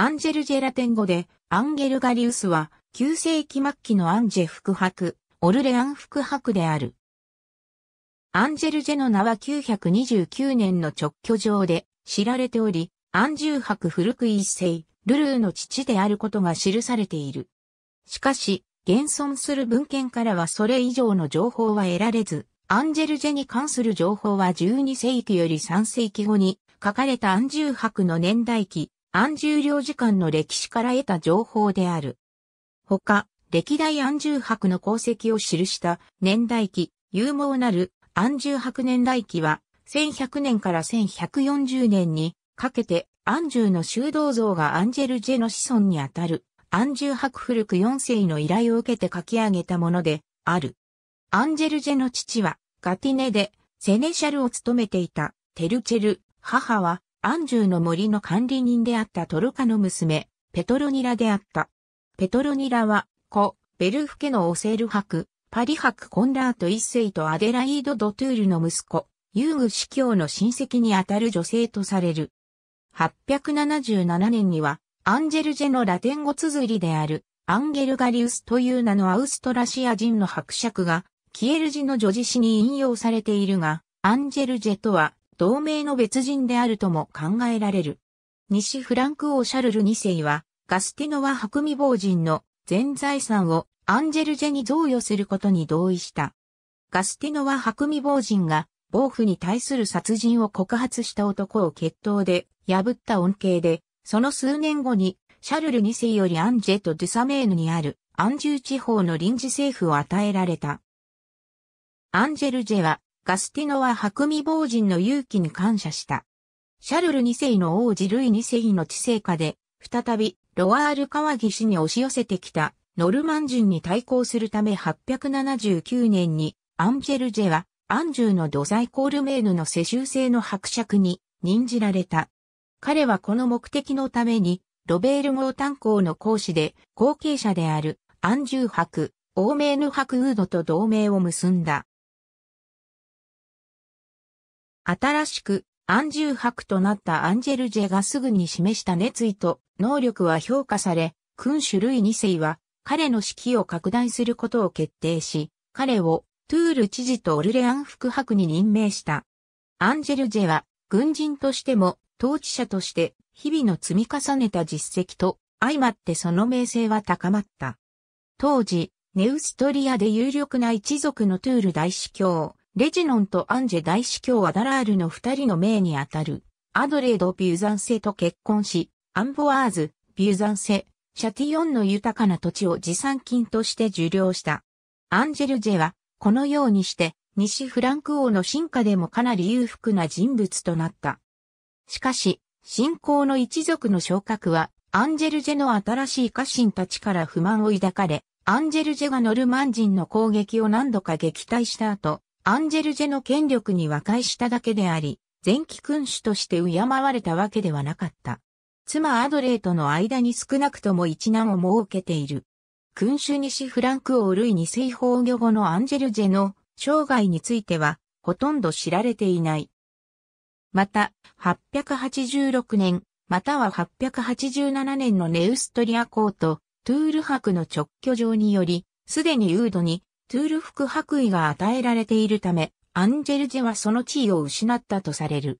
アンジェル・ジェラテン語で、アンゲル・ガリウスは、9世紀末期のアンジェ副伯、オルレアン副伯である。アンジェル・ジェの名は929年の直居上で知られており、アンジュー伯古く一世、ルルーの父であることが記されている。しかし、現存する文献からはそれ以上の情報は得られず、アンジェル・ジェに関する情報は12世紀より3世紀後に書かれたアンジュー伯の年代記、安住領事館の歴史から得た情報である。ほか、歴代安住博の功績を記した年代記、有望なる安住博年代記は、1100年から1140年にかけて安住の修道像がアンジェル・ジェの子孫にあたる安住博古く4世の依頼を受けて書き上げたものである。アンジェル・ジェの父はガティネでセネシャルを務めていたテルチェル、母はアンューの森の管理人であったトルカの娘、ペトロニラであった。ペトロニラは、子、ベルフ家のオセール博、パリ博コンラート一世とアデライード・ドトゥールの息子、ユーグ司教の親戚にあたる女性とされる。877年には、アンジェルジェのラテン語綴りである、アンゲルガリウスという名のアウストラシア人の伯爵が、キエルジの女子詩に引用されているが、アンジェルジェとは、同盟の別人であるとも考えられる。西フランク王シャルル2世は、ガスティノワクミ。亡人の全財産をアンジェルジェに贈与することに同意した。ガスティノワクミ。亡人が、暴婦に対する殺人を告発した男を決闘で破った恩恵で、その数年後にシャルル2世よりアンジェとデュサメーヌにあるアンジュ地方の臨時政府を与えられた。アンジェルジェはガスティノは白身亡人の勇気に感謝した。シャルル2世の王子ルイ2世の治世下で、再びロワール川岸に押し寄せてきたノルマン人に対抗するため879年にアンジェルジェはアンジューの土イコールメーヌの世襲制の伯爵に任じられた。彼はこの目的のためにロベール号炭鉱の講師で後継者であるアンジュー伯、オーメーヌ伯ウードと同盟を結んだ。新しく安住博となったアンジェルジェがすぐに示した熱意と能力は評価され、君主類二2世は彼の指揮を拡大することを決定し、彼をトゥール知事とオルレアン副博に任命した。アンジェルジェは軍人としても統治者として日々の積み重ねた実績と相まってその名声は高まった。当時、ネウストリアで有力な一族のトゥール大司教、レジノンとアンジェ大司教アダラールの二人の命にあたる、アドレード・ビューザンセと結婚し、アンボワーズ、ビューザンセ、シャティオンの豊かな土地を持参金として受領した。アンジェルジェは、このようにして、西フランク王の進化でもかなり裕福な人物となった。しかし、信仰の一族の昇格は、アンジェルジェの新しい家臣たちから不満を抱かれ、アンジェルジェがノルマン人の攻撃を何度か撃退した後、アンジェルジェの権力に和解しただけであり、前期君主として敬われたわけではなかった。妻アドレーとの間に少なくとも一難を設けている。君主西フランク王類に水方魚後のアンジェルジェの生涯については、ほとんど知られていない。また、886年、または887年のネウストリア公とトゥール博の直居状により、すでにウードにトゥール服白衣が与えられているため、アンジェルジェはその地位を失ったとされる。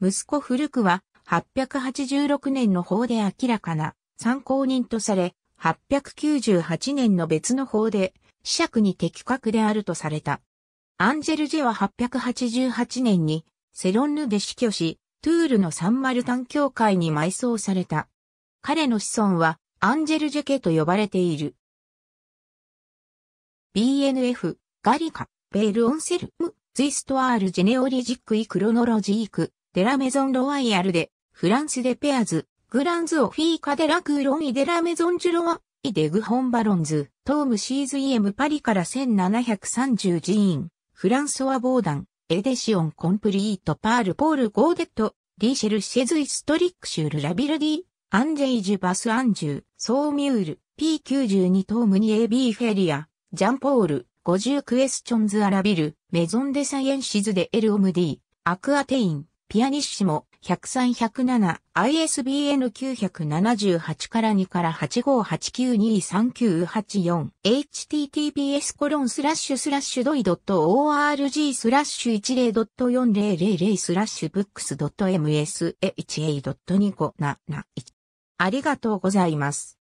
息子古くは、886年の法で明らかな参考人とされ、898年の別の法で、子爵に的確であるとされた。アンジェルジェは888年にセロンヌで死去し、トゥールのサンマルタン教会に埋葬された。彼の子孫はアンジェルジェ家と呼ばれている。BNF、ガリカ、ベール・オンセルム、ツイストアール・ジェネオリジック・イ・クロノロジーク、デラメゾン・ロワイヤルで、フランスでペアズ、グランズ・オフィーカ・デラ・クーロン・イ・デラメゾン・ジュロワ、イ・デグ・ホン・バロンズ、トーム・シーズ・イエム・パリから1730寺院、フランソワ・ボーダン、エデシオン・コンプリート・パール・ポール・ゴーデット、リーシェル・シェズ・イストリック・シュール・ラビルディ、アンジェイジュ・バス・アンジュ、ソーミュール、P92 トームに AB フェリア、ジャンポール、50クエスチョンズアラビル、メゾンデサイエンシズで LOMD、アクアテイン、ピアニッシモ、103-107、ISBN 978から2から8589239884、https コロンスラッシュスラッシュドイドット .org スラッシュ10.4000スラッシュブックス m s a a 2 5 7ありがとうございます。